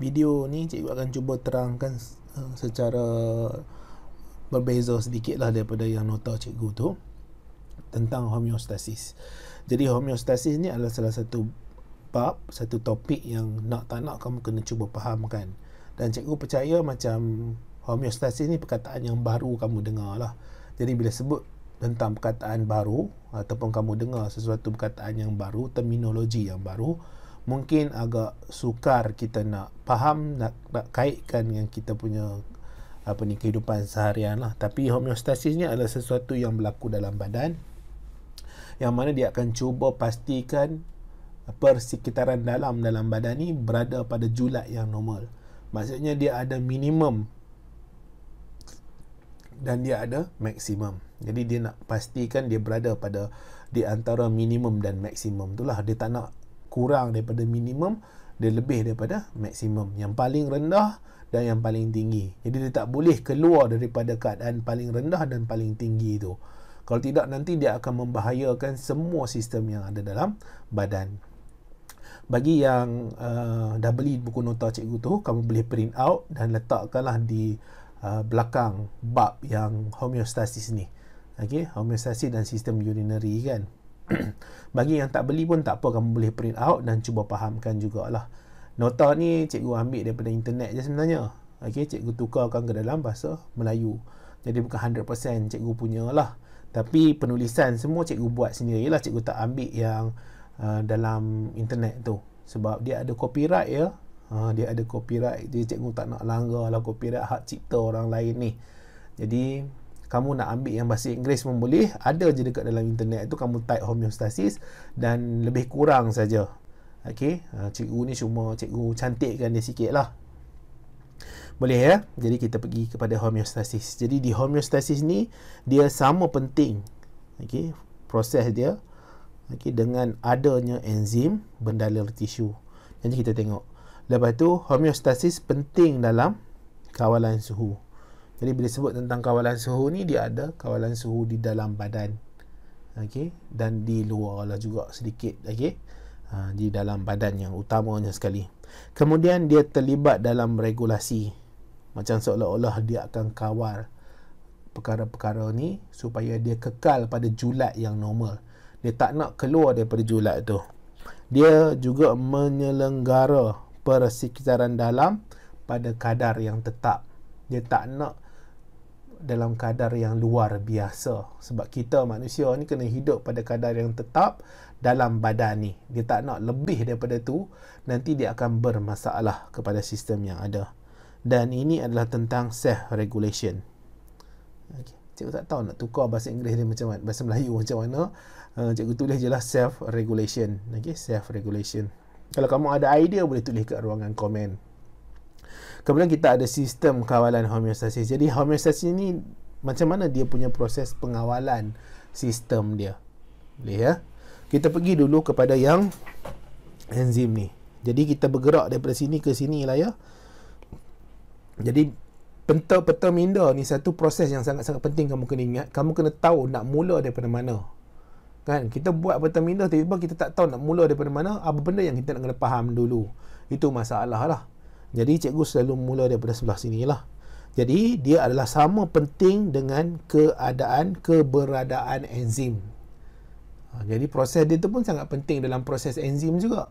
video ni cikgu akan cuba terangkan eh, secara berbeza sedikit lah daripada yang nota cikgu tu tentang homeostasis. Jadi homeostasis ni adalah salah satu bab, satu topik yang nak tak nak kamu kena cuba fahamkan. Dan cikgu percaya macam homeostasis ni perkataan yang baru kamu dengar lah. Jadi bila sebut tentang perkataan baru ataupun kamu dengar sesuatu perkataan yang baru, terminologi yang baru, mungkin agak sukar kita nak faham nak, nak kaitkan dengan kita punya apa ni kehidupan seharian lah tapi homeostasis ni adalah sesuatu yang berlaku dalam badan yang mana dia akan cuba pastikan persekitaran dalam dalam badan ni berada pada julat yang normal maksudnya dia ada minimum dan dia ada maksimum jadi dia nak pastikan dia berada pada di antara minimum dan maksimum itulah dia tak nak kurang daripada minimum dia lebih daripada maksimum yang paling rendah dan yang paling tinggi jadi dia tak boleh keluar daripada keadaan paling rendah dan paling tinggi itu kalau tidak nanti dia akan membahayakan semua sistem yang ada dalam badan bagi yang uh, dah beli buku nota cikgu tu kamu boleh print out dan letakkanlah di uh, belakang bab yang homeostasis ni okay? homeostasis dan sistem urinary kan bagi yang tak beli pun tak apa kamu boleh print out dan cuba fahamkan jugalah nota ni cikgu ambil daripada internet je sebenarnya ok cikgu tukarkan ke dalam bahasa Melayu jadi bukan 100% cikgu punya lah tapi penulisan semua cikgu buat sendiri lah cikgu tak ambil yang uh, dalam internet tu sebab dia ada copyright ya Ha, dia ada copyright, jadi cikgu tak nak langgar lah copyright hak cipta orang lain ni jadi kamu nak ambil yang bahasa Inggeris pun boleh ada je dekat dalam internet tu kamu type homeostasis dan lebih kurang saja ok ah, cikgu ni cuma cikgu cantikkan dia sikit lah boleh ya jadi kita pergi kepada homeostasis jadi di homeostasis ni dia sama penting ok proses dia ok dengan adanya enzim bendalur tisu jadi kita tengok lepas tu homeostasis penting dalam kawalan suhu jadi bila sebut tentang kawalan suhu ni dia ada kawalan suhu di dalam badan. Okey dan di luarlah juga sedikit okey. Ha, di dalam badan yang utamanya sekali. Kemudian dia terlibat dalam regulasi. Macam seolah-olah dia akan kawal perkara-perkara ni supaya dia kekal pada julat yang normal. Dia tak nak keluar daripada julat tu. Dia juga menyelenggara persekitaran dalam pada kadar yang tetap. Dia tak nak dalam kadar yang luar biasa sebab kita manusia ni kena hidup pada kadar yang tetap dalam badan ni dia tak nak lebih daripada tu nanti dia akan bermasalah kepada sistem yang ada dan ini adalah tentang self regulation okay. cikgu tak tahu nak tukar bahasa Inggeris dia macam mana bahasa Melayu macam mana uh, cikgu tulis je lah self regulation okay. self regulation kalau kamu ada idea boleh tulis ke ruangan komen Kemudian kita ada sistem kawalan homeostasis. Jadi homeostasis ni macam mana dia punya proses pengawalan sistem dia. Boleh ya? Kita pergi dulu kepada yang enzim ni. Jadi kita bergerak daripada sini ke sini lah ya. Jadi peta-peta minda ni satu proses yang sangat-sangat penting kamu kena ingat. Kamu kena tahu nak mula daripada mana. Kan? Kita buat peta minda tiba-tiba kita tak tahu nak mula daripada mana. Apa benda yang kita nak kena faham dulu. Itu masalah lah. Jadi cikgu selalu mula daripada sebelah sini lah. Jadi dia adalah sama penting dengan keadaan keberadaan enzim. Ha, jadi proses dia tu pun sangat penting dalam proses enzim juga.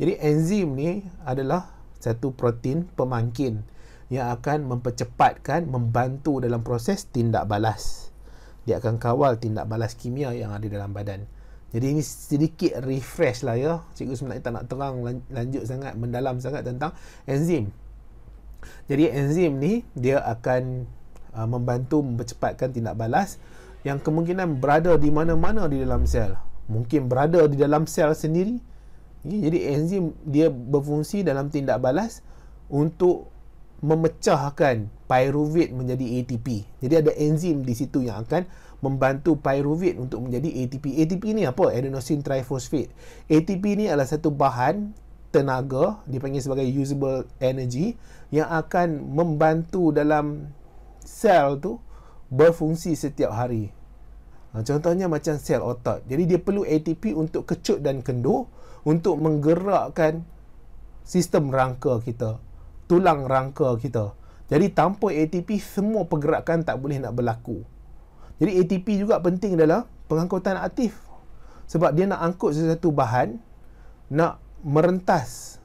Jadi enzim ni adalah satu protein pemangkin yang akan mempercepatkan membantu dalam proses tindak balas. Dia akan kawal tindak balas kimia yang ada dalam badan. Jadi ini sedikit refresh lah ya. Cikgu sebenarnya tak nak terang lanjut sangat, mendalam sangat tentang enzim. Jadi enzim ni dia akan uh, membantu mempercepatkan tindak balas yang kemungkinan berada di mana-mana di dalam sel. Mungkin berada di dalam sel sendiri. Jadi enzim dia berfungsi dalam tindak balas untuk memecahkan pyruvate menjadi ATP. Jadi ada enzim di situ yang akan membantu pyruvate untuk menjadi ATP. ATP ni apa? Adenosine triphosphate. ATP ni adalah satu bahan tenaga dipanggil sebagai usable energy yang akan membantu dalam sel tu berfungsi setiap hari. Ha, contohnya macam sel otot. Jadi dia perlu ATP untuk kecut dan kenduh untuk menggerakkan sistem rangka kita, tulang rangka kita. Jadi tanpa ATP semua pergerakan tak boleh nak berlaku. Jadi ATP juga penting dalam pengangkutan aktif sebab dia nak angkut sesuatu bahan nak merentas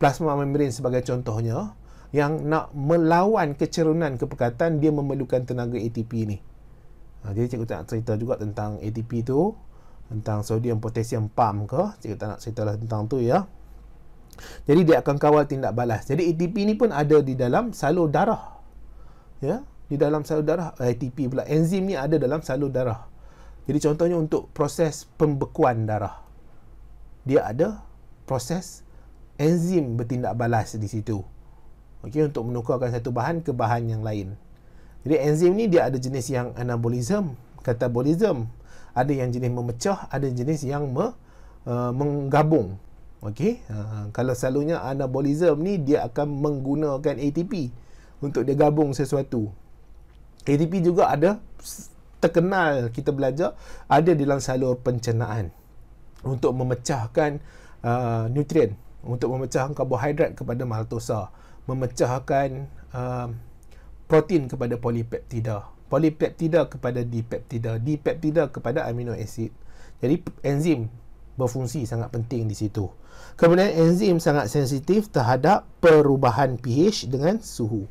plasma membrane sebagai contohnya yang nak melawan kecerunan kepekatan dia memerlukan tenaga ATP ni. Ha, jadi cikgu tak nak cerita juga tentang ATP tu tentang sodium potassium pump ke cikgu tak nak ceritalah tentang tu ya. Jadi dia akan kawal tindak balas. Jadi ATP ni pun ada di dalam salur darah. Ya, di dalam salur darah ATP eh, pula enzim ni ada dalam salur darah jadi contohnya untuk proses pembekuan darah dia ada proses enzim bertindak balas di situ okey untuk menukarkan satu bahan ke bahan yang lain jadi enzim ni dia ada jenis yang anabolism katabolism ada yang jenis memecah ada jenis yang me, uh, menggabung okey uh, kalau selalunya anabolism ni dia akan menggunakan ATP untuk dia gabung sesuatu ATP juga ada terkenal kita belajar ada dalam salur pencernaan untuk memecahkan uh, nutrien untuk memecahkan karbohidrat kepada maltosa memecahkan uh, protein kepada polipeptida polipeptida kepada dipeptida dipeptida kepada amino asid. jadi enzim berfungsi sangat penting di situ kemudian enzim sangat sensitif terhadap perubahan pH dengan suhu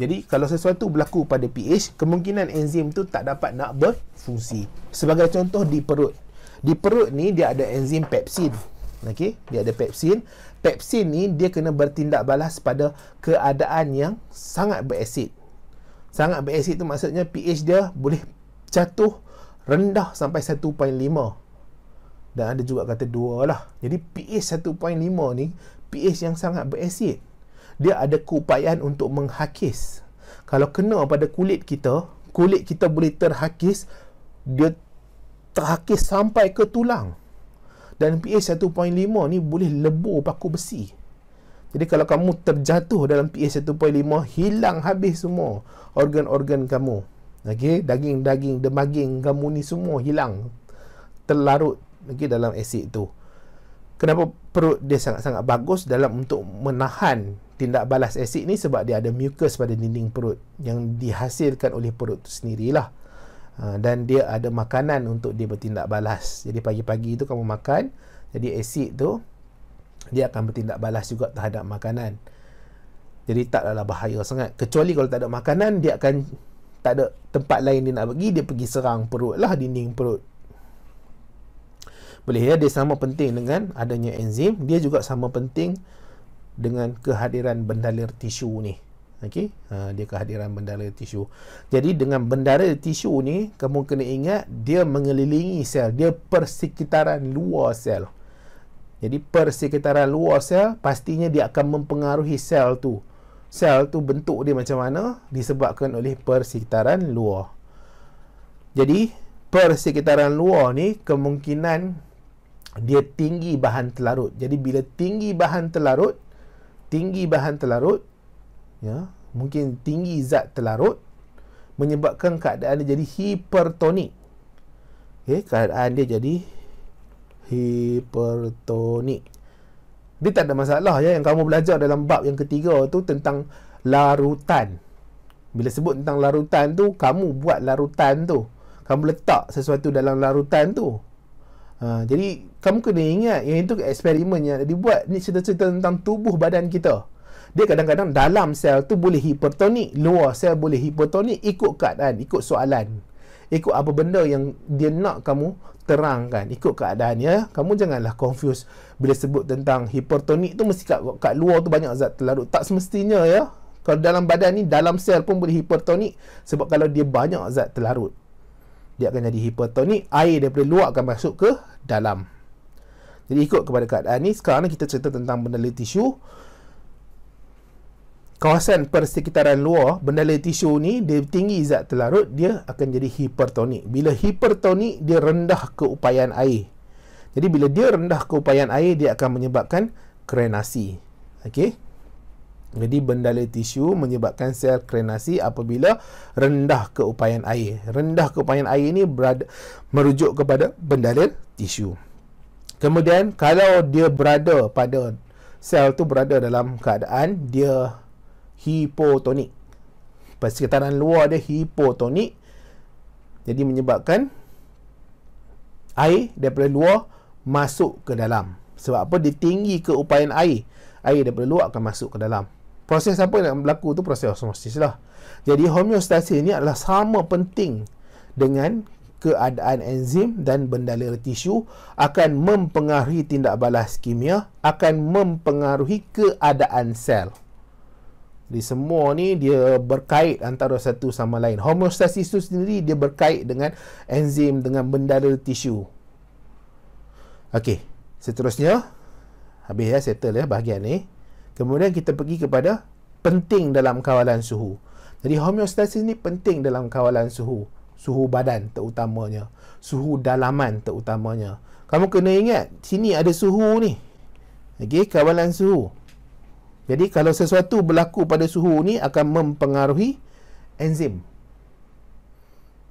jadi kalau sesuatu berlaku pada pH, kemungkinan enzim tu tak dapat nak berfungsi. Sebagai contoh di perut. Di perut ni dia ada enzim pepsin. Okey, dia ada pepsin. Pepsin ni dia kena bertindak balas pada keadaan yang sangat berasid. Sangat berasid tu maksudnya pH dia boleh jatuh rendah sampai 1.5. Dan ada juga kata dua lah. Jadi pH 1.5 ni pH yang sangat berasid dia ada keupayaan untuk menghakis. Kalau kena pada kulit kita, kulit kita boleh terhakis, dia terhakis sampai ke tulang. Dan pH 1.5 ni boleh lebur paku besi. Jadi kalau kamu terjatuh dalam pH 1.5, hilang habis semua organ-organ kamu. okay? daging-daging, demaging kamu ni semua hilang. Terlarut lagi okay, dalam asid tu kenapa perut dia sangat-sangat bagus dalam untuk menahan tindak balas asid ni sebab dia ada mucus pada dinding perut yang dihasilkan oleh perut tu sendirilah uh, dan dia ada makanan untuk dia bertindak balas jadi pagi-pagi tu kamu makan jadi asid tu dia akan bertindak balas juga terhadap makanan jadi tak adalah bahaya sangat kecuali kalau tak ada makanan dia akan tak ada tempat lain dia nak pergi dia pergi serang perut lah dinding perut boleh ya dia sama penting dengan adanya enzim dia juga sama penting dengan kehadiran bendalir tisu ni okay? ha, dia kehadiran bendalir tisu jadi dengan bendalir tisu ni kamu kena ingat dia mengelilingi sel dia persekitaran luar sel jadi persekitaran luar sel pastinya dia akan mempengaruhi sel tu sel tu bentuk dia macam mana disebabkan oleh persekitaran luar jadi persekitaran luar ni kemungkinan dia tinggi bahan terlarut. Jadi bila tinggi bahan terlarut, tinggi bahan terlarut, ya, mungkin tinggi zat terlarut menyebabkan keadaan dia jadi hipertonik. Okey, keadaan dia jadi hipertonik. Dia tak ada masalah ya yang kamu belajar dalam bab yang ketiga tu tentang larutan. Bila sebut tentang larutan tu, kamu buat larutan tu. Kamu letak sesuatu dalam larutan tu. Ha, jadi kamu kena ingat yang itu eksperimen yang dibuat ni cerita-cerita tentang tubuh badan kita. Dia kadang-kadang dalam sel tu boleh hipertonik, luar sel boleh hipotonik ikut keadaan, ikut soalan. Ikut apa benda yang dia nak kamu terangkan, ikut keadaannya, Kamu janganlah confuse bila sebut tentang hipertonik tu mesti kat, kat luar tu banyak zat terlarut. Tak semestinya ya. Kalau dalam badan ni dalam sel pun boleh hipertonik sebab kalau dia banyak zat terlarut dia akan jadi hipertonik air daripada luar akan masuk ke dalam jadi ikut kepada keadaan ni sekarang kita cerita tentang benda tisu kawasan persekitaran luar benda tisu ni dia tinggi zat telarut dia akan jadi hipertonik bila hipertonik dia rendah keupayaan air jadi bila dia rendah keupayaan air dia akan menyebabkan krenasi okey jadi bendala tisu menyebabkan sel krenasi apabila rendah keupayaan air. Rendah keupayaan air ini berada, merujuk kepada bendala tisu. Kemudian kalau dia berada pada sel tu berada dalam keadaan dia hipotonik. Persekitaran luar dia hipotonik. Jadi menyebabkan air daripada luar masuk ke dalam. Sebab apa? Dia tinggi keupayaan air. Air daripada luar akan masuk ke dalam proses apa yang berlaku tu proses osmosis lah jadi homeostasis ni adalah sama penting dengan keadaan enzim dan benda lera tisu akan mempengaruhi tindak balas kimia akan mempengaruhi keadaan sel Di semua ni dia berkait antara satu sama lain homeostasis tu sendiri dia berkait dengan enzim dengan benda lera tisu Okey, seterusnya habis ya settle ya bahagian ni Kemudian kita pergi kepada penting dalam kawalan suhu. Jadi homeostasis ni penting dalam kawalan suhu. Suhu badan terutamanya. Suhu dalaman terutamanya. Kamu kena ingat, sini ada suhu ni. Okey, kawalan suhu. Jadi kalau sesuatu berlaku pada suhu ni akan mempengaruhi enzim.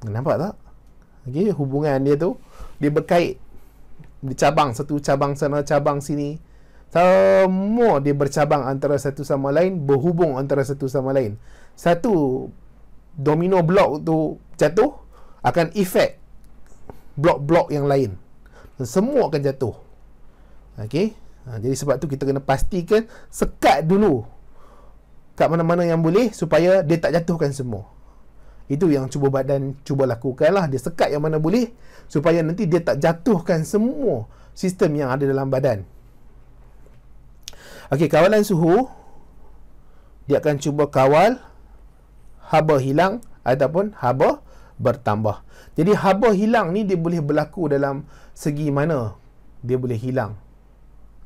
Nampak tak? Okey, hubungan dia tu. Dia berkait. Dia cabang satu, cabang sana, cabang sini semua dia bercabang antara satu sama lain berhubung antara satu sama lain satu domino block tu jatuh akan efek blok-blok yang lain dan semua akan jatuh ok ha, jadi sebab tu kita kena pastikan sekat dulu kat mana-mana yang boleh supaya dia tak jatuhkan semua itu yang cuba badan cuba lakukan lah dia sekat yang mana boleh supaya nanti dia tak jatuhkan semua sistem yang ada dalam badan Okey, kawalan suhu dia akan cuba kawal haba hilang ataupun haba bertambah. Jadi haba hilang ni dia boleh berlaku dalam segi mana dia boleh hilang.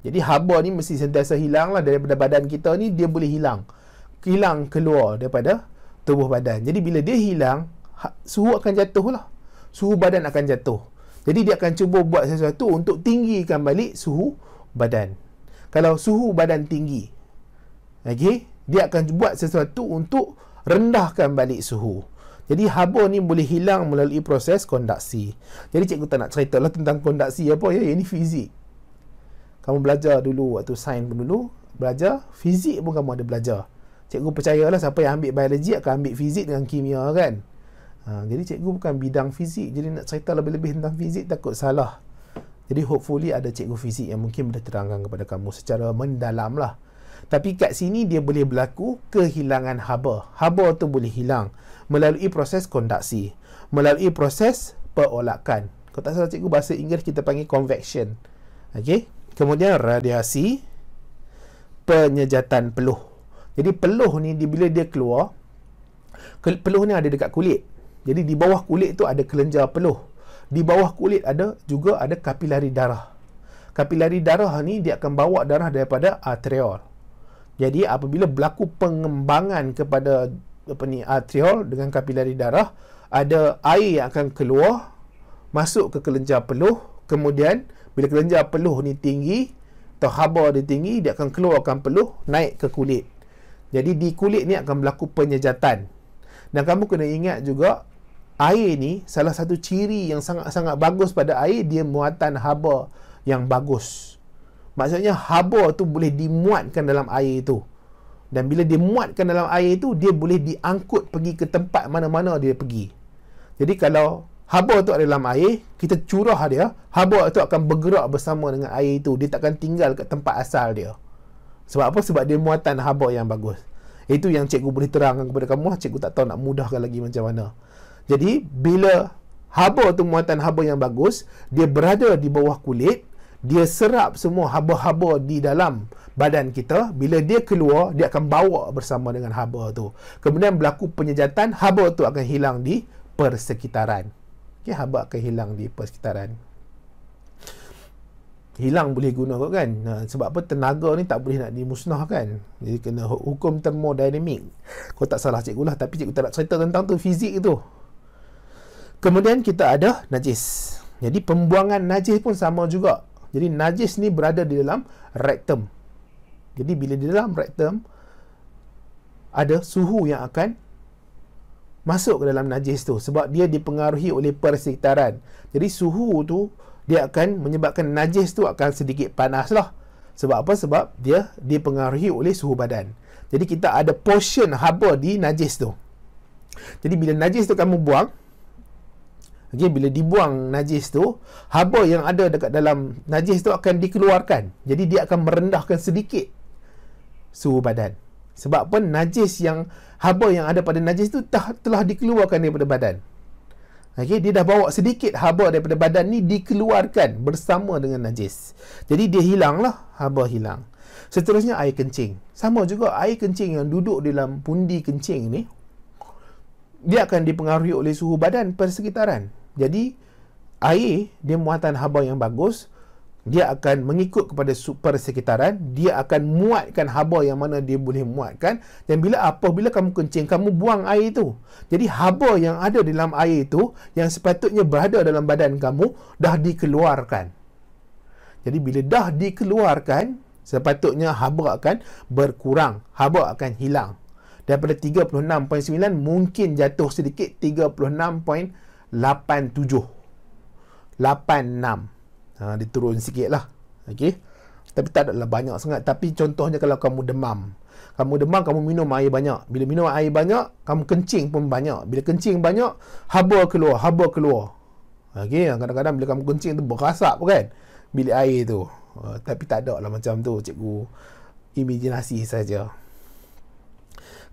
Jadi haba ni mesti sentiasa hilang lah daripada badan kita ni dia boleh hilang. Hilang keluar daripada tubuh badan. Jadi bila dia hilang, ha, suhu akan jatuh lah. Suhu badan akan jatuh. Jadi dia akan cuba buat sesuatu untuk tinggikan balik suhu badan kalau suhu badan tinggi okay? dia akan buat sesuatu untuk rendahkan balik suhu jadi haba ni boleh hilang melalui proses konduksi jadi cikgu tak nak ceritalah tentang konduksi apa ya ini fizik kamu belajar dulu waktu sains pun dulu belajar fizik pun kamu ada belajar cikgu percayalah siapa yang ambil biologi akan ambil fizik dengan kimia kan ha, jadi cikgu bukan bidang fizik jadi nak cerita lebih-lebih tentang fizik takut salah jadi hopefully ada cikgu fizik yang mungkin boleh terangkan kepada kamu secara mendalam lah. Tapi kat sini dia boleh berlaku kehilangan haba. Haba tu boleh hilang melalui proses konduksi, melalui proses perolakan. Kau tak salah cikgu bahasa Inggeris kita panggil convection. Okay? Kemudian radiasi penyejatan peluh. Jadi peluh ni bila dia keluar, peluh ni ada dekat kulit. Jadi di bawah kulit tu ada kelenjar peluh di bawah kulit ada juga ada kapilari darah. Kapilari darah ni dia akan bawa darah daripada atrial. Jadi apabila berlaku pengembangan kepada apa ni arteriol dengan kapilari darah, ada air yang akan keluar masuk ke kelenjar peluh. Kemudian bila kelenjar peluh ni tinggi atau haba dia tinggi, dia akan keluarkan peluh naik ke kulit. Jadi di kulit ni akan berlaku penyejatan. Dan kamu kena ingat juga air ni salah satu ciri yang sangat-sangat bagus pada air dia muatan haba yang bagus maksudnya haba tu boleh dimuatkan dalam air tu dan bila dia muatkan dalam air tu dia boleh diangkut pergi ke tempat mana-mana dia pergi jadi kalau haba tu ada dalam air kita curah dia haba tu akan bergerak bersama dengan air itu dia takkan tinggal ke tempat asal dia sebab apa? sebab dia muatan haba yang bagus itu yang cikgu boleh terangkan kepada kamu lah. cikgu tak tahu nak mudahkan lagi macam mana jadi bila haba tu muatan haba yang bagus, dia berada di bawah kulit, dia serap semua haba-haba di dalam badan kita. Bila dia keluar, dia akan bawa bersama dengan haba tu. Kemudian berlaku penyejatan, haba tu akan hilang di persekitaran. Okey, haba akan hilang di persekitaran. Hilang boleh guna kot kan? sebab apa tenaga ni tak boleh nak dimusnahkan. Jadi kena hukum termodinamik. Kau tak salah cikgu lah. Tapi cikgu tak nak cerita tentang tu fizik tu. Kemudian kita ada najis. Jadi pembuangan najis pun sama juga. Jadi najis ni berada di dalam rectum. Jadi bila di dalam rectum ada suhu yang akan masuk ke dalam najis tu sebab dia dipengaruhi oleh persekitaran. Jadi suhu tu dia akan menyebabkan najis tu akan sedikit panas lah. Sebab apa? Sebab dia dipengaruhi oleh suhu badan. Jadi kita ada portion haba di najis tu. Jadi bila najis tu kamu buang, Okey bila dibuang najis tu, haba yang ada dekat dalam najis tu akan dikeluarkan. Jadi dia akan merendahkan sedikit suhu badan. Sebab pun najis yang haba yang ada pada najis tu dah, telah dikeluarkan daripada badan. Okey, dia dah bawa sedikit haba daripada badan ni dikeluarkan bersama dengan najis. Jadi dia hilanglah, haba hilang. Seterusnya air kencing. Sama juga air kencing yang duduk dalam pundi kencing ni dia akan dipengaruhi oleh suhu badan persekitaran. Jadi air dia muatan haba yang bagus, dia akan mengikut kepada persekitaran, dia akan muatkan haba yang mana dia boleh muatkan dan bila apabila kamu kencing kamu buang air itu. Jadi haba yang ada dalam air itu yang sepatutnya berada dalam badan kamu dah dikeluarkan. Jadi bila dah dikeluarkan sepatutnya haba akan berkurang, haba akan hilang. Daripada 36.9 mungkin jatuh sedikit 36. 8.6 ha, dia turun sikit lah okay. tapi tak adalah banyak sangat tapi contohnya kalau kamu demam kamu demam, kamu minum air banyak bila minum air banyak, kamu kencing pun banyak bila kencing banyak, haba keluar haba keluar okay. Ha, kadang-kadang bila kamu kencing tu berasap pun kan Bila air tu uh, tapi tak ada lah macam tu cikgu imajinasi saja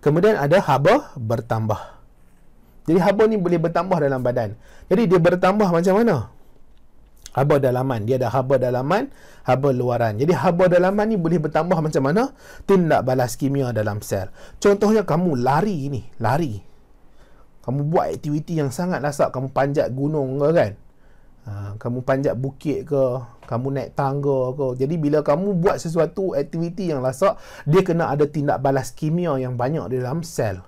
kemudian ada haba bertambah jadi haba ni boleh bertambah dalam badan. Jadi dia bertambah macam mana? Haba dalaman. Dia ada haba dalaman, haba luaran. Jadi haba dalaman ni boleh bertambah macam mana? Tindak balas kimia dalam sel. Contohnya kamu lari ni. Lari. Kamu buat aktiviti yang sangat lasak. Kamu panjat gunung ke kan? Ha, kamu panjat bukit ke kamu naik tangga ke jadi bila kamu buat sesuatu aktiviti yang lasak dia kena ada tindak balas kimia yang banyak dalam sel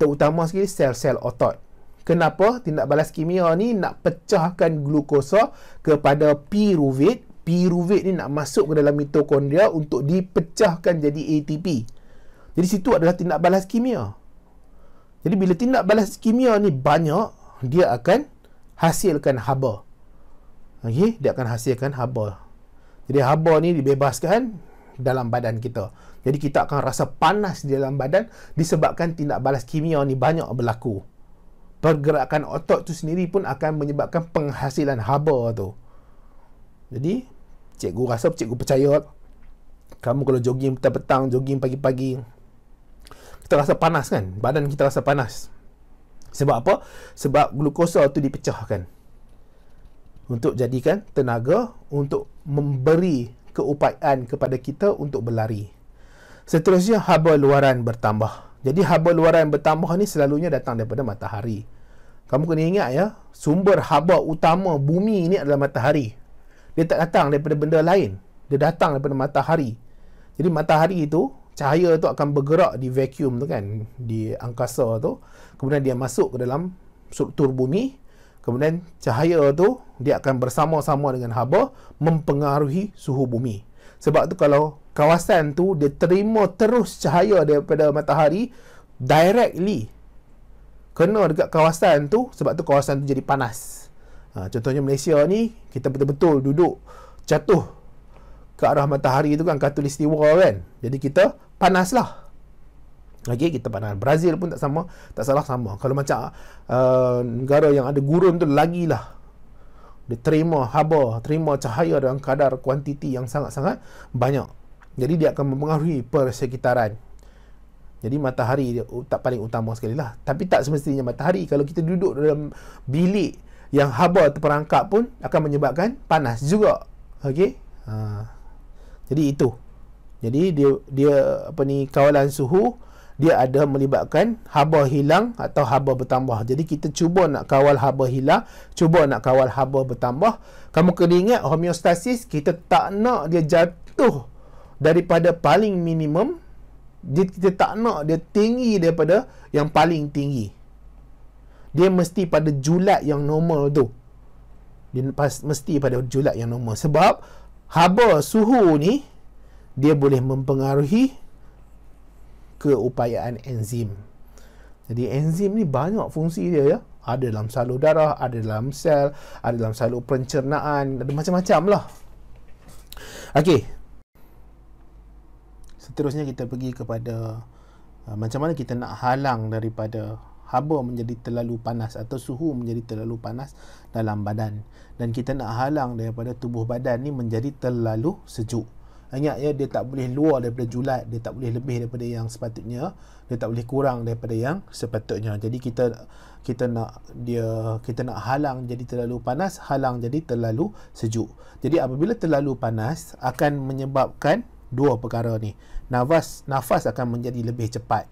terutama sekali sel-sel otot. Kenapa tindak balas kimia ni nak pecahkan glukosa kepada pyruvate? Pyruvate ni nak masuk ke dalam mitokondria untuk dipecahkan jadi ATP. Jadi situ adalah tindak balas kimia. Jadi bila tindak balas kimia ni banyak, dia akan hasilkan haba. Okey, dia akan hasilkan haba. Jadi haba ni dibebaskan dalam badan kita. Jadi kita akan rasa panas di dalam badan disebabkan tindak balas kimia ni banyak berlaku. Pergerakan otot tu sendiri pun akan menyebabkan penghasilan haba tu. Jadi, cikgu rasa cikgu percaya kamu kalau jogging petang-petang, jogging pagi-pagi, kita rasa panas kan? Badan kita rasa panas. Sebab apa? Sebab glukosa tu dipecahkan untuk jadikan tenaga untuk memberi keupayaan kepada kita untuk berlari. Seterusnya haba luaran bertambah. Jadi haba luaran bertambah ni selalunya datang daripada matahari. Kamu kena ingat ya, sumber haba utama bumi ini adalah matahari. Dia tak datang daripada benda lain. Dia datang daripada matahari. Jadi matahari itu, cahaya itu akan bergerak di vacuum tu kan, di angkasa tu. Kemudian dia masuk ke dalam struktur bumi. Kemudian cahaya tu dia akan bersama-sama dengan haba mempengaruhi suhu bumi. Sebab tu kalau kawasan tu dia terima terus cahaya daripada matahari directly kena dekat kawasan tu sebab tu kawasan tu jadi panas. Ha, contohnya Malaysia ni kita betul-betul duduk jatuh ke arah matahari tu kan katulistiwa kan. Jadi kita panas lah. Okay, kita panas. Brazil pun tak sama. Tak salah sama. Kalau macam uh, negara yang ada gurun tu lagi lah dia terima haba, terima cahaya dalam kadar kuantiti yang sangat-sangat banyak. Jadi dia akan mempengaruhi persekitaran. Jadi matahari dia tak paling utama sekali lah. Tapi tak semestinya matahari. Kalau kita duduk dalam bilik yang haba terperangkap pun akan menyebabkan panas juga. Okey? Ha. Jadi itu. Jadi dia dia apa ni kawalan suhu dia ada melibatkan haba hilang atau haba bertambah. Jadi kita cuba nak kawal haba hilang, cuba nak kawal haba bertambah. Kamu kena ingat homeostasis kita tak nak dia jatuh daripada paling minimum. Dia, kita tak nak dia tinggi daripada yang paling tinggi. Dia mesti pada julat yang normal tu. Dia pas, mesti pada julat yang normal. Sebab haba suhu ni dia boleh mempengaruhi keupayaan enzim. Jadi enzim ni banyak fungsi dia ya. Ada dalam salur darah, ada dalam sel, ada dalam salur pencernaan, ada macam-macam lah. Okey. Seterusnya kita pergi kepada uh, macam mana kita nak halang daripada haba menjadi terlalu panas atau suhu menjadi terlalu panas dalam badan dan kita nak halang daripada tubuh badan ni menjadi terlalu sejuk. Ingat ya dia tak boleh luar daripada julat, dia tak boleh lebih daripada yang sepatutnya, dia tak boleh kurang daripada yang sepatutnya. Jadi kita kita nak dia kita nak halang jadi terlalu panas, halang jadi terlalu sejuk. Jadi apabila terlalu panas akan menyebabkan dua perkara ni. Nafas nafas akan menjadi lebih cepat.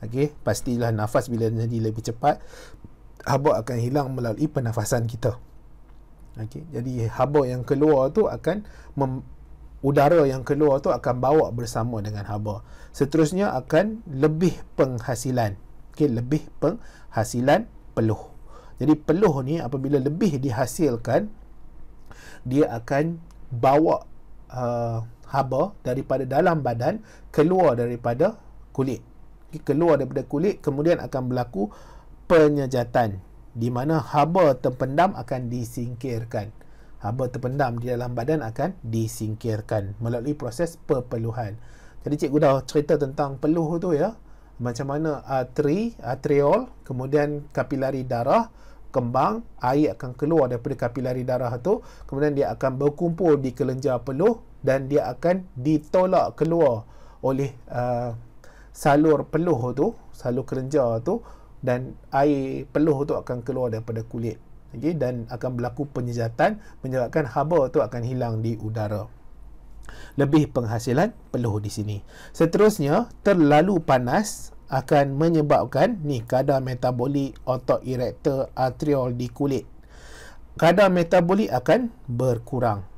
Okey, pastilah nafas bila menjadi lebih cepat haba akan hilang melalui pernafasan kita. Okey, jadi haba yang keluar tu akan mem- udara yang keluar tu akan bawa bersama dengan haba. Seterusnya akan lebih penghasilan. Okey, lebih penghasilan peluh. Jadi peluh ni apabila lebih dihasilkan dia akan bawa uh, haba daripada dalam badan keluar daripada kulit. Okay, keluar daripada kulit kemudian akan berlaku penyejatan di mana haba terpendam akan disingkirkan haba terpendam di dalam badan akan disingkirkan melalui proses perpeluhan. Jadi cikgu dah cerita tentang peluh tu ya. Macam mana arteri, atriol, kemudian kapilari darah, kembang, air akan keluar daripada kapilari darah tu, kemudian dia akan berkumpul di kelenjar peluh dan dia akan ditolak keluar oleh uh, salur peluh tu, salur kelenjar tu dan air peluh tu akan keluar daripada kulit okay, dan akan berlaku penyejatan menyebabkan haba itu akan hilang di udara lebih penghasilan peluh di sini seterusnya terlalu panas akan menyebabkan ni kadar metabolik otot erector atrial di kulit kadar metabolik akan berkurang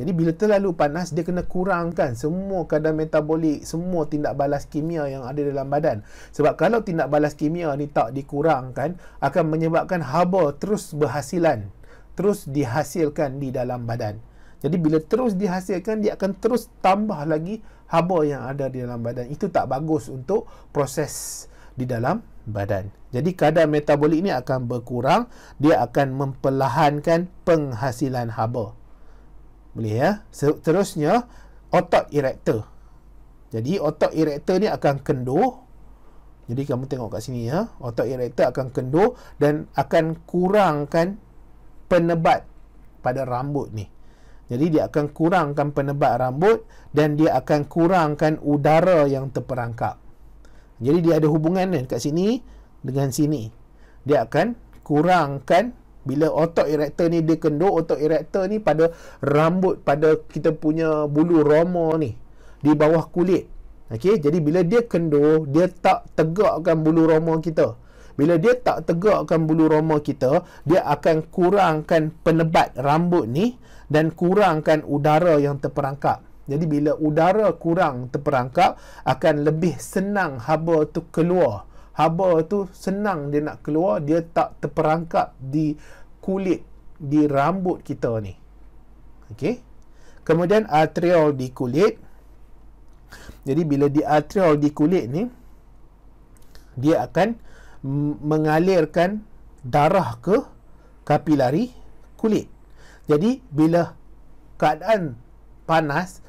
jadi bila terlalu panas dia kena kurangkan semua kadar metabolik, semua tindak balas kimia yang ada dalam badan. Sebab kalau tindak balas kimia ni tak dikurangkan akan menyebabkan haba terus berhasilan, terus dihasilkan di dalam badan. Jadi bila terus dihasilkan dia akan terus tambah lagi haba yang ada di dalam badan. Itu tak bagus untuk proses di dalam badan. Jadi kadar metabolik ini akan berkurang, dia akan memperlahankan penghasilan haba. Boleh ya? Seterusnya, otot erektor. Jadi, otot erektor ni akan kendur. Jadi, kamu tengok kat sini ya. Otot erektor akan kendur dan akan kurangkan penebat pada rambut ni. Jadi, dia akan kurangkan penebat rambut dan dia akan kurangkan udara yang terperangkap. Jadi, dia ada hubungan kat sini dengan sini. Dia akan kurangkan bila otot erector ni dia kendur, otot erector ni pada rambut, pada kita punya bulu roma ni. Di bawah kulit. Okey, jadi bila dia kendur, dia tak tegakkan bulu roma kita. Bila dia tak tegakkan bulu roma kita, dia akan kurangkan penebat rambut ni dan kurangkan udara yang terperangkap. Jadi bila udara kurang terperangkap, akan lebih senang haba tu keluar haba tu senang dia nak keluar dia tak terperangkap di kulit di rambut kita ni ok kemudian atrial di kulit jadi bila di atrial di kulit ni dia akan mengalirkan darah ke kapilari kulit jadi bila keadaan panas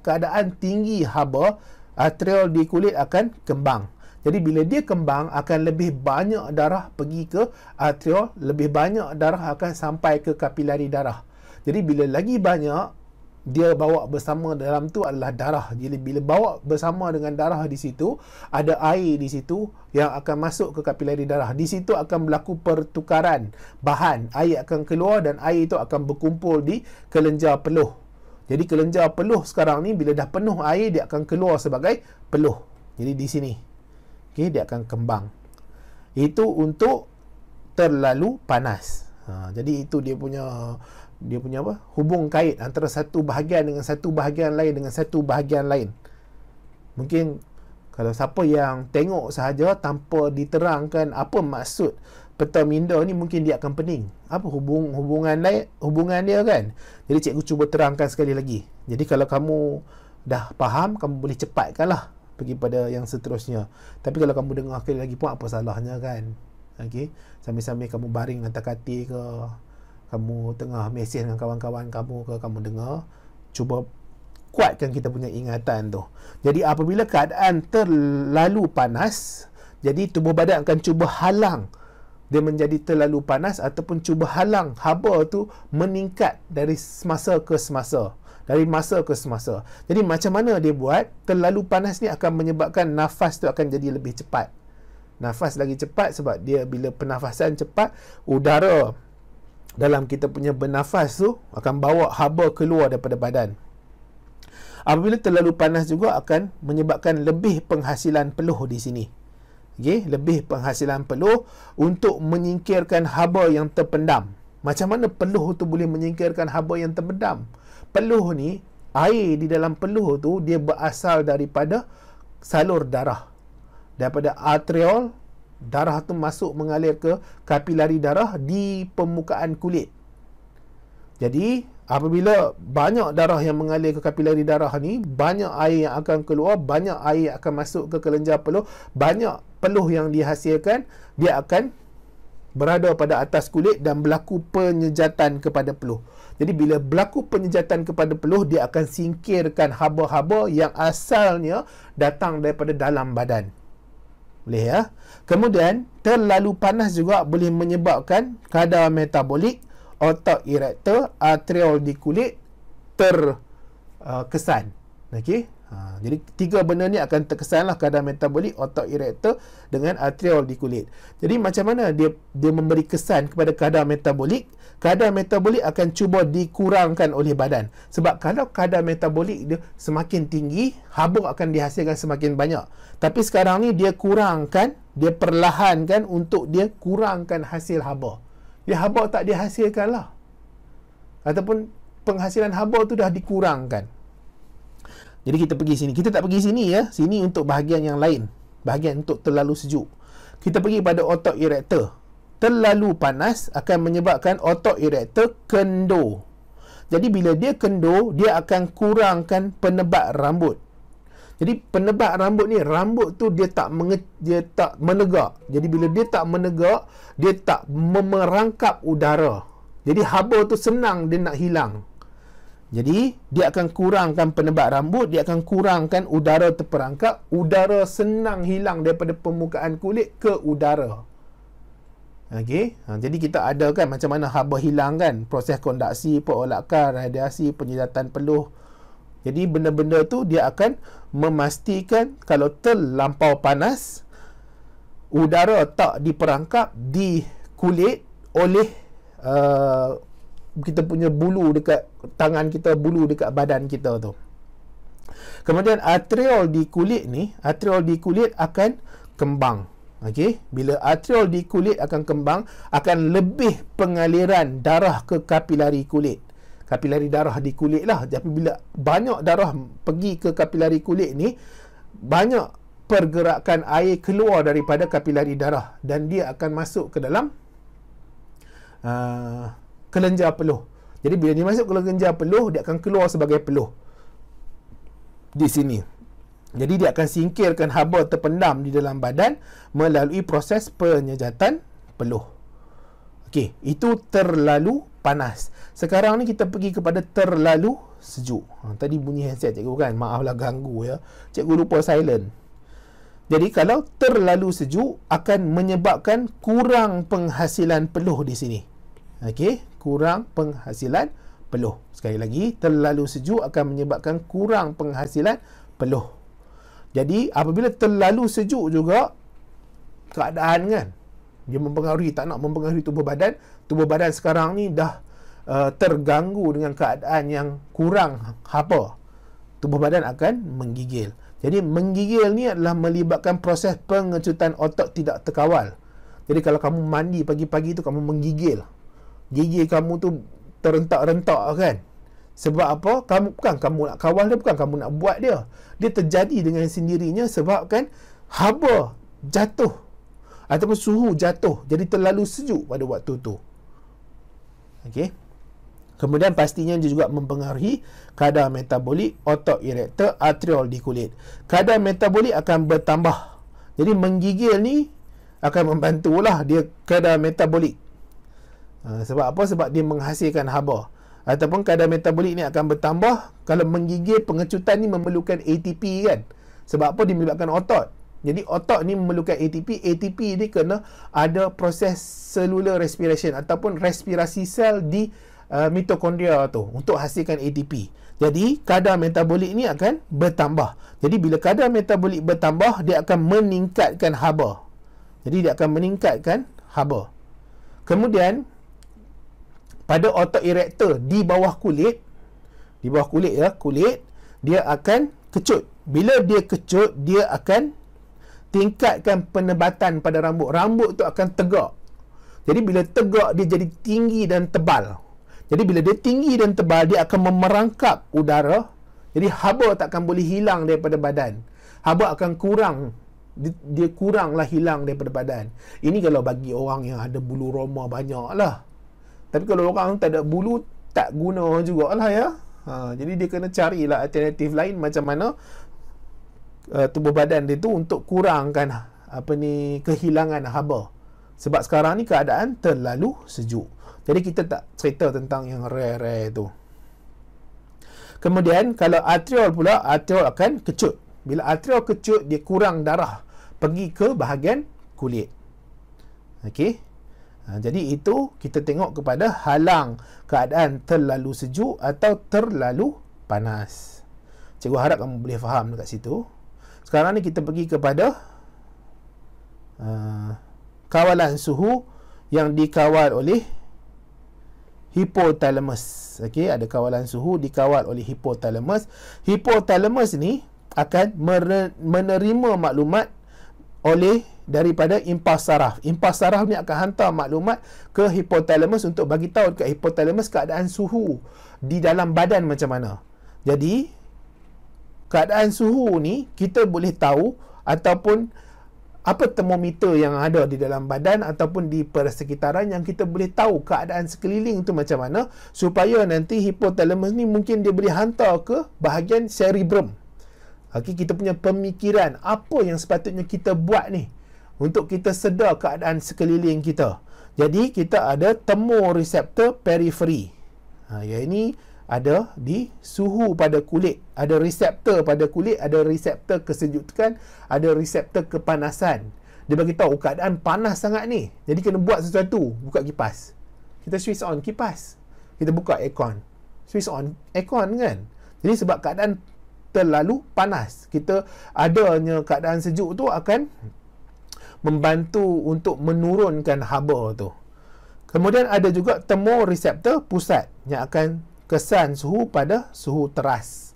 keadaan tinggi haba atrial di kulit akan kembang jadi bila dia kembang akan lebih banyak darah pergi ke atrium, lebih banyak darah akan sampai ke kapilari darah. Jadi bila lagi banyak dia bawa bersama dalam tu adalah darah. Jadi bila bawa bersama dengan darah di situ, ada air di situ yang akan masuk ke kapilari darah. Di situ akan berlaku pertukaran bahan. Air akan keluar dan air itu akan berkumpul di kelenjar peluh. Jadi kelenjar peluh sekarang ni bila dah penuh air dia akan keluar sebagai peluh. Jadi di sini okay, dia akan kembang itu untuk terlalu panas ha, jadi itu dia punya dia punya apa hubung kait antara satu bahagian dengan satu bahagian lain dengan satu bahagian lain mungkin kalau siapa yang tengok sahaja tanpa diterangkan apa maksud peta minda ni mungkin dia akan pening apa hubung hubungan lain hubungan dia kan jadi cikgu cuba terangkan sekali lagi jadi kalau kamu dah faham kamu boleh cepatkanlah pergi pada yang seterusnya tapi kalau kamu dengar sekali lagi pun apa salahnya kan ok sambil-sambil kamu baring atas katil ke kamu tengah mesej dengan kawan-kawan kamu ke kamu dengar cuba kuatkan kita punya ingatan tu jadi apabila keadaan terlalu panas jadi tubuh badan akan cuba halang dia menjadi terlalu panas ataupun cuba halang haba tu meningkat dari semasa ke semasa dari masa ke semasa. Jadi macam mana dia buat? Terlalu panas ni akan menyebabkan nafas tu akan jadi lebih cepat. Nafas lagi cepat sebab dia bila pernafasan cepat, udara dalam kita punya bernafas tu akan bawa haba keluar daripada badan. Apabila terlalu panas juga akan menyebabkan lebih penghasilan peluh di sini. Okay? Lebih penghasilan peluh untuk menyingkirkan haba yang terpendam. Macam mana peluh tu boleh menyingkirkan haba yang terpendam? peluh ni air di dalam peluh tu dia berasal daripada salur darah daripada arteriol darah tu masuk mengalir ke kapilari darah di permukaan kulit jadi apabila banyak darah yang mengalir ke kapilari darah ni banyak air yang akan keluar banyak air yang akan masuk ke kelenjar peluh banyak peluh yang dihasilkan dia akan berada pada atas kulit dan berlaku penyejatan kepada peluh. Jadi bila berlaku penyejatan kepada peluh dia akan singkirkan haba-haba yang asalnya datang daripada dalam badan. Boleh ya. Kemudian terlalu panas juga boleh menyebabkan kadar metabolik otot erector, atriol di kulit terkesan. Uh, Okey, Ha, jadi tiga benda ni akan terkesanlah kadar metabolik otak erektor dengan atrial di kulit. Jadi macam mana dia dia memberi kesan kepada kadar metabolik? Kadar metabolik akan cuba dikurangkan oleh badan. Sebab kalau kadar metabolik dia semakin tinggi, habuk akan dihasilkan semakin banyak. Tapi sekarang ni dia kurangkan, dia perlahankan untuk dia kurangkan hasil habuk. Dia habuk tak dihasilkan lah. Ataupun penghasilan habuk tu dah dikurangkan. Jadi kita pergi sini. Kita tak pergi sini ya. Sini untuk bahagian yang lain. Bahagian untuk terlalu sejuk. Kita pergi pada otot erector. Terlalu panas akan menyebabkan otot erector kendur. Jadi bila dia kendur, dia akan kurangkan penebat rambut. Jadi penebat rambut ni rambut tu dia tak menge- dia tak menegak. Jadi bila dia tak menegak, dia tak memerangkap udara. Jadi haba tu senang dia nak hilang. Jadi dia akan kurangkan penebat rambut, dia akan kurangkan udara terperangkap, udara senang hilang daripada permukaan kulit ke udara. Okey, ha, jadi kita ada kan macam mana haba hilang kan, proses konduksi, perolakan, radiasi, penyedatan peluh. Jadi benda-benda tu dia akan memastikan kalau terlampau panas, udara tak diperangkap di kulit oleh uh, kita punya bulu dekat tangan kita, bulu dekat badan kita tu. Kemudian atriol di kulit ni, atriol di kulit akan kembang. Okey, bila atriol di kulit akan kembang, akan lebih pengaliran darah ke kapilari kulit. Kapilari darah di kulit lah. Tapi bila banyak darah pergi ke kapilari kulit ni, banyak pergerakan air keluar daripada kapilari darah dan dia akan masuk ke dalam uh, kelenjar peluh. Jadi bila dia masuk kelenjar peluh, dia akan keluar sebagai peluh. Di sini. Jadi dia akan singkirkan haba terpendam di dalam badan melalui proses penyejatan peluh. Okey, itu terlalu panas. Sekarang ni kita pergi kepada terlalu sejuk. Ha, tadi bunyi headset cikgu kan? Maaflah ganggu ya. Cikgu lupa silent. Jadi kalau terlalu sejuk akan menyebabkan kurang penghasilan peluh di sini. Okey, kurang penghasilan peluh. Sekali lagi, terlalu sejuk akan menyebabkan kurang penghasilan peluh. Jadi, apabila terlalu sejuk juga, keadaan kan, dia mempengaruhi, tak nak mempengaruhi tubuh badan. Tubuh badan sekarang ni dah uh, terganggu dengan keadaan yang kurang apa. Tubuh badan akan menggigil. Jadi, menggigil ni adalah melibatkan proses pengecutan otak tidak terkawal. Jadi, kalau kamu mandi pagi-pagi tu, kamu menggigil gigi kamu tu terentak-rentak kan sebab apa kamu bukan kamu nak kawal dia bukan kamu nak buat dia dia terjadi dengan sendirinya sebab kan haba jatuh ataupun suhu jatuh jadi terlalu sejuk pada waktu tu okey Kemudian pastinya dia juga mempengaruhi kadar metabolik otot erektor atrial di kulit. Kadar metabolik akan bertambah. Jadi menggigil ni akan membantulah dia kadar metabolik Ah, sebab apa? Sebab dia menghasilkan haba. Ataupun kadar metabolik ni akan bertambah kalau menggigil pengecutan ni memerlukan ATP kan. Sebab apa? Dia melibatkan otot. Jadi otot ni memerlukan ATP. ATP ni kena ada proses cellular respiration ataupun respirasi sel di uh, mitokondria tu untuk hasilkan ATP. Jadi kadar metabolik ni akan bertambah. Jadi bila kadar metabolik bertambah, dia akan meningkatkan haba. Jadi dia akan meningkatkan haba. Kemudian pada otot erector di bawah kulit di bawah kulit ya kulit dia akan kecut bila dia kecut dia akan tingkatkan penebatan pada rambut rambut tu akan tegak jadi bila tegak dia jadi tinggi dan tebal jadi bila dia tinggi dan tebal dia akan memerangkap udara jadi haba tak akan boleh hilang daripada badan haba akan kurang dia, dia kuranglah hilang daripada badan ini kalau bagi orang yang ada bulu roma banyaklah tapi kalau orang tak ada bulu tak guna juga lah ya. Ha, jadi dia kena carilah alternatif lain macam mana uh, tubuh badan dia tu untuk kurangkan apa ni kehilangan haba. Sebab sekarang ni keadaan terlalu sejuk. Jadi kita tak cerita tentang yang rare-rare tu. Kemudian kalau atrial pula, atrial akan kecut. Bila atrial kecut, dia kurang darah pergi ke bahagian kulit. Okey. Ha, jadi itu kita tengok kepada halang keadaan terlalu sejuk atau terlalu panas. Cikgu harap kamu boleh faham dekat situ. Sekarang ni kita pergi kepada uh, kawalan suhu yang dikawal oleh hipotalamus. Okey, ada kawalan suhu dikawal oleh hipotalamus. Hipotalamus ni akan menerima maklumat oleh daripada impas saraf. Impas saraf ni akan hantar maklumat ke hipotalamus untuk bagi tahu dekat hipotalamus keadaan suhu di dalam badan macam mana. Jadi keadaan suhu ni kita boleh tahu ataupun apa termometer yang ada di dalam badan ataupun di persekitaran yang kita boleh tahu keadaan sekeliling tu macam mana supaya nanti hipotalamus ni mungkin dia boleh hantar ke bahagian cerebrum. Okey kita punya pemikiran apa yang sepatutnya kita buat ni untuk kita sedar keadaan sekeliling kita. Jadi kita ada temu reseptor periferi. Ha, yang ini ada di suhu pada kulit. Ada reseptor pada kulit, ada reseptor kesejukan, ada reseptor kepanasan. Dia bagi tahu oh, keadaan panas sangat ni. Jadi kena buat sesuatu, buka kipas. Kita switch on kipas. Kita buka aircon. Switch on aircon kan. Jadi sebab keadaan terlalu panas, kita adanya keadaan sejuk tu akan membantu untuk menurunkan haba tu. Kemudian ada juga temu reseptor pusat yang akan kesan suhu pada suhu teras.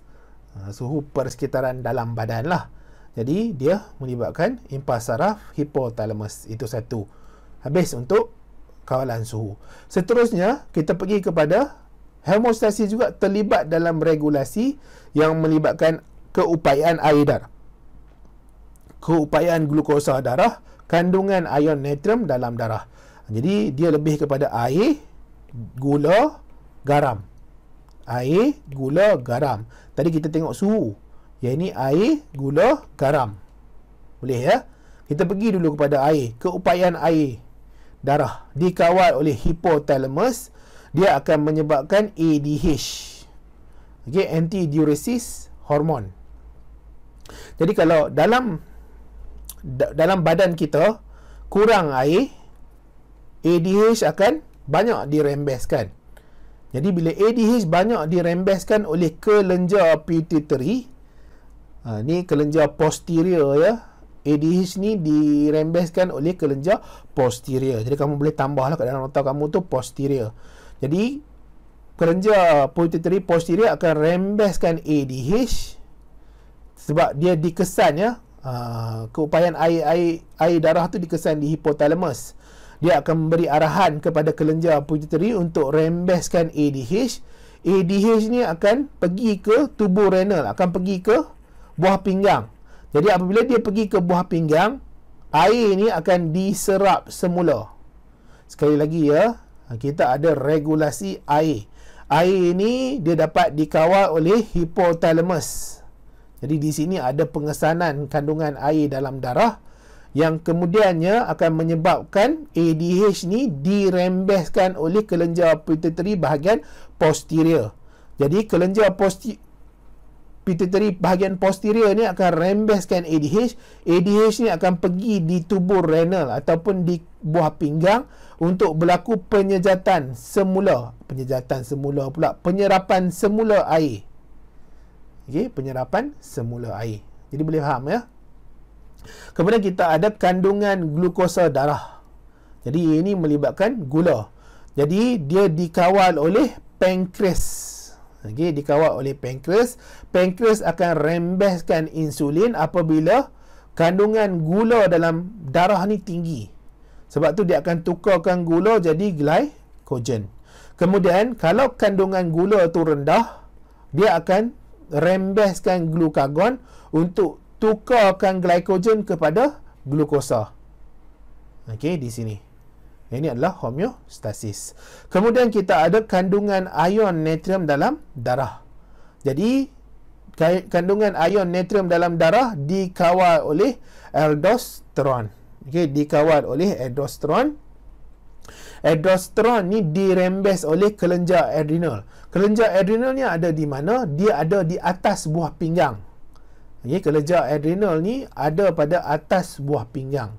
Ha, suhu persekitaran dalam badan lah. Jadi dia melibatkan impas saraf hipotalamus. Itu satu. Habis untuk kawalan suhu. Seterusnya, kita pergi kepada hemostasi juga terlibat dalam regulasi yang melibatkan keupayaan air darah. Keupayaan glukosa darah kandungan ion natrium dalam darah. Jadi dia lebih kepada air, gula, garam. Air, gula, garam. Tadi kita tengok suhu. Yang ini air, gula, garam. Boleh ya? Kita pergi dulu kepada air. Keupayaan air darah dikawal oleh hipotalamus dia akan menyebabkan ADH. okay, anti diuresis hormon. Jadi kalau dalam dalam badan kita kurang air ADH akan banyak dirembeskan jadi bila ADH banyak dirembeskan oleh kelenjar pituitary ha, ni kelenjar posterior ya ADH ni dirembeskan oleh kelenjar posterior jadi kamu boleh tambahlah kat dalam otak kamu tu posterior jadi kelenjar pituitary posterior akan rembeskan ADH sebab dia dikesan ya Uh, keupayaan air, air, air darah tu dikesan di hipotalamus. Dia akan memberi arahan kepada kelenjar pituitary untuk rembeskan ADH. ADH ni akan pergi ke tubuh renal, akan pergi ke buah pinggang. Jadi apabila dia pergi ke buah pinggang, air ini akan diserap semula. Sekali lagi ya, kita ada regulasi air. Air ini dia dapat dikawal oleh hipotalamus. Jadi di sini ada pengesanan kandungan air dalam darah yang kemudiannya akan menyebabkan ADH ni dirembeskan oleh kelenjar pituitary bahagian posterior. Jadi kelenjar posti pituitary bahagian posterior ni akan rembeskan ADH. ADH ni akan pergi di tubuh renal ataupun di buah pinggang untuk berlaku penyejatan semula. Penyejatan semula pula. Penyerapan semula air okay, penyerapan semula air. Jadi boleh faham ya. Kemudian kita ada kandungan glukosa darah. Jadi ini melibatkan gula. Jadi dia dikawal oleh pankreas. Okey, dikawal oleh pankreas. Pankreas akan rembeskan insulin apabila kandungan gula dalam darah ni tinggi. Sebab tu dia akan tukarkan gula jadi glycogen. Kemudian kalau kandungan gula tu rendah, dia akan rembeskan glukagon untuk tukarkan glikogen kepada glukosa. Okey, di sini. Ini adalah homeostasis. Kemudian kita ada kandungan ion natrium dalam darah. Jadi, kandungan ion natrium dalam darah dikawal oleh aldosteron. Okey, dikawal oleh aldosteron. Aldosteron ni dirembes oleh kelenjar adrenal. Kelenjar adrenal ni ada di mana? Dia ada di atas buah pinggang. Okay, kelenjar adrenal ni ada pada atas buah pinggang.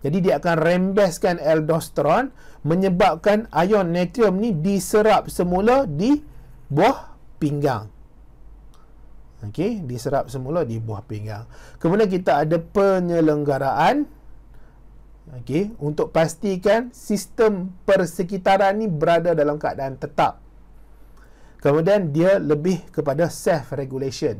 Jadi dia akan rembeskan aldosteron, menyebabkan ion natrium ni diserap semula di buah pinggang. Okey, diserap semula di buah pinggang. Kemudian kita ada penyelenggaraan okey untuk pastikan sistem persekitaran ni berada dalam keadaan tetap. Kemudian dia lebih kepada self regulation.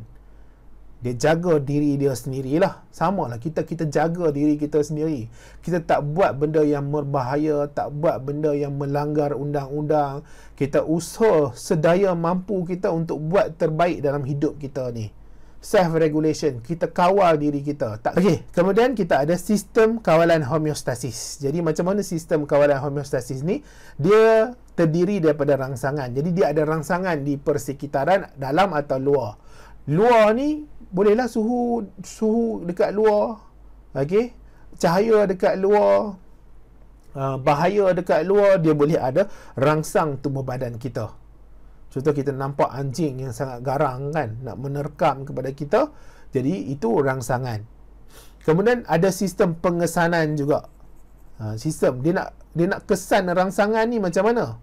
Dia jaga diri dia sendirilah. Sama lah kita kita jaga diri kita sendiri. Kita tak buat benda yang berbahaya, tak buat benda yang melanggar undang-undang. Kita usaha sedaya mampu kita untuk buat terbaik dalam hidup kita ni. Self regulation, kita kawal diri kita. Tak okey. Kemudian kita ada sistem kawalan homeostasis. Jadi macam mana sistem kawalan homeostasis ni? Dia terdiri daripada rangsangan. Jadi dia ada rangsangan di persekitaran dalam atau luar. Luar ni bolehlah suhu suhu dekat luar. Okey. Cahaya dekat luar. Uh, bahaya dekat luar dia boleh ada rangsang tubuh badan kita. Contoh kita nampak anjing yang sangat garang kan nak menerkam kepada kita. Jadi itu rangsangan. Kemudian ada sistem pengesanan juga. Uh, sistem dia nak dia nak kesan rangsangan ni macam mana?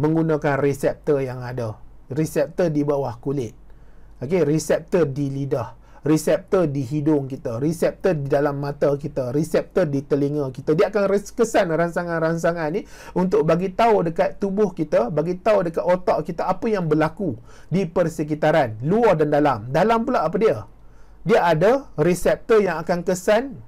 menggunakan reseptor yang ada. Reseptor di bawah kulit. Okey, reseptor di lidah, reseptor di hidung kita, reseptor di dalam mata kita, reseptor di telinga kita. Dia akan kesan rangsangan-rangsangan ni untuk bagi tahu dekat tubuh kita, bagi tahu dekat otak kita apa yang berlaku di persekitaran, luar dan dalam. Dalam pula apa dia? Dia ada reseptor yang akan kesan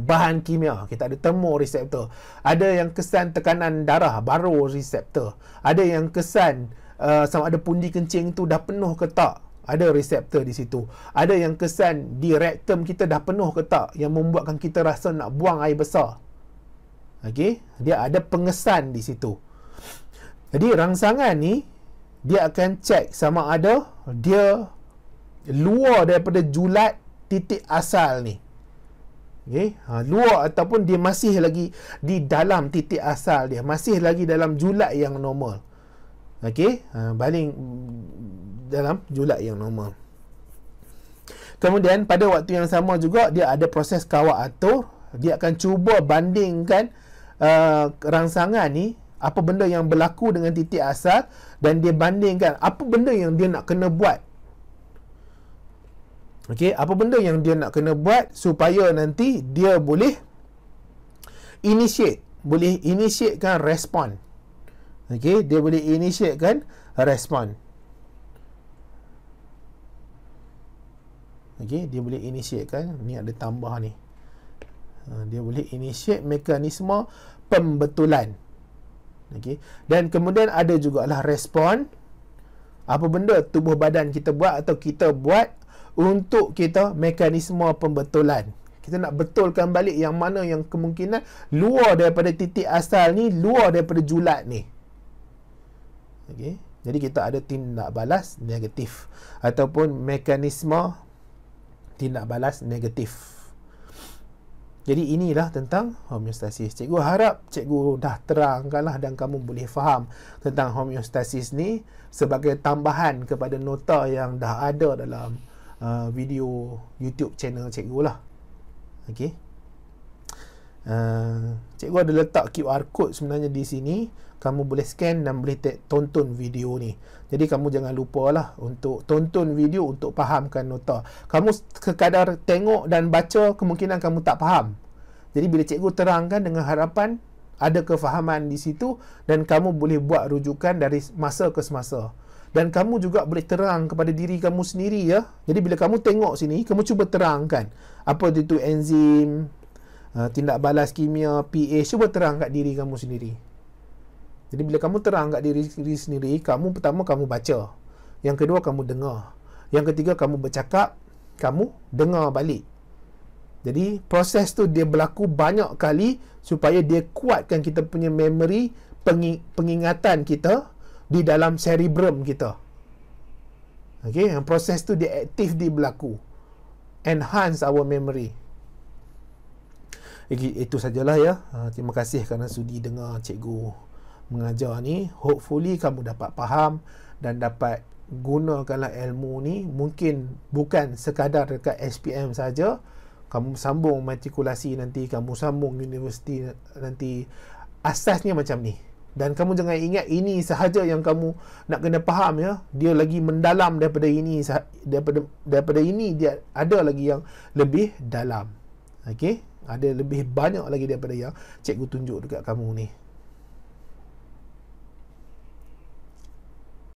bahan kimia kita ada temu reseptor, ada yang kesan tekanan darah baru reseptor ada yang kesan uh, sama ada pundi kencing tu dah penuh ke tak ada reseptor di situ ada yang kesan di rectum kita dah penuh ke tak yang membuatkan kita rasa nak buang air besar okey dia ada pengesan di situ jadi rangsangan ni dia akan cek sama ada dia luar daripada julat titik asal ni Okay. Ha, dua ataupun dia masih lagi di dalam titik asal dia. Masih lagi dalam julat yang normal. Okay. Ha, baling dalam julat yang normal. Kemudian pada waktu yang sama juga dia ada proses kawat atur. Dia akan cuba bandingkan uh, rangsangan ni apa benda yang berlaku dengan titik asal dan dia bandingkan apa benda yang dia nak kena buat Okey, apa benda yang dia nak kena buat supaya nanti dia boleh initiate, boleh initiatekan respon. Okey, dia boleh initiatekan respon. Okey, dia boleh initiatekan, ni ada tambah ni. Ha, dia boleh initiate mekanisme pembetulan. Okey, dan kemudian ada jugalah respon apa benda tubuh badan kita buat atau kita buat untuk kita mekanisme pembetulan kita nak betulkan balik yang mana yang kemungkinan luar daripada titik asal ni luar daripada julat ni okey jadi kita ada tindak balas negatif ataupun mekanisme tindak balas negatif jadi inilah tentang homeostasis. Cikgu harap cikgu dah terangkanlah dan kamu boleh faham tentang homeostasis ni sebagai tambahan kepada nota yang dah ada dalam uh, video YouTube channel cikgu lah. Okay. Uh, cikgu ada letak QR code sebenarnya di sini. Kamu boleh scan dan boleh tonton video ni. Jadi kamu jangan lupa lah untuk tonton video untuk fahamkan nota. Kamu sekadar tengok dan baca kemungkinan kamu tak faham. Jadi bila cikgu terangkan dengan harapan ada kefahaman di situ dan kamu boleh buat rujukan dari masa ke semasa dan kamu juga boleh terang kepada diri kamu sendiri ya. Jadi bila kamu tengok sini, kamu cuba terangkan apa itu enzim, uh, tindak balas kimia, PA. cuba terang kat diri kamu sendiri. Jadi bila kamu terang kat diri, diri sendiri, kamu pertama kamu baca. Yang kedua kamu dengar. Yang ketiga kamu bercakap, kamu dengar balik. Jadi proses tu dia berlaku banyak kali supaya dia kuatkan kita punya memory, pengingatan kita di dalam cerebrum kita. okey, yang proses tu dia aktif di berlaku. Enhance our memory. Itu sajalah ya. Ha, terima kasih kerana sudi dengar cikgu mengajar ni. Hopefully kamu dapat faham dan dapat gunakanlah ilmu ni. Mungkin bukan sekadar dekat SPM saja. Kamu sambung matrikulasi nanti, kamu sambung universiti nanti. Asasnya macam ni dan kamu jangan ingat ini sahaja yang kamu nak kena faham ya dia lagi mendalam daripada ini daripada daripada ini dia ada lagi yang lebih dalam okey ada lebih banyak lagi daripada yang cikgu tunjuk dekat kamu ni